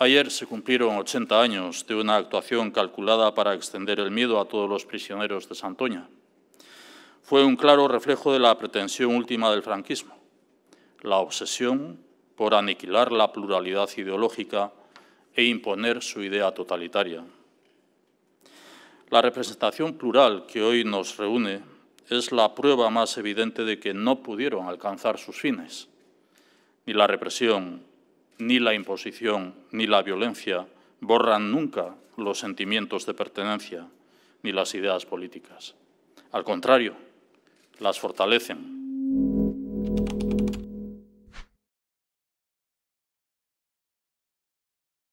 Ayer se cumplieron 80 años de una actuación calculada para extender el miedo a todos los prisioneros de Santoña. Fue un claro reflejo de la pretensión última del franquismo, la obsesión por aniquilar la pluralidad ideológica e imponer su idea totalitaria. La representación plural que hoy nos reúne es la prueba más evidente de que no pudieron alcanzar sus fines, ni la represión, ni la imposición ni la violencia borran nunca los sentimientos de pertenencia ni las ideas políticas. Al contrario, las fortalecen.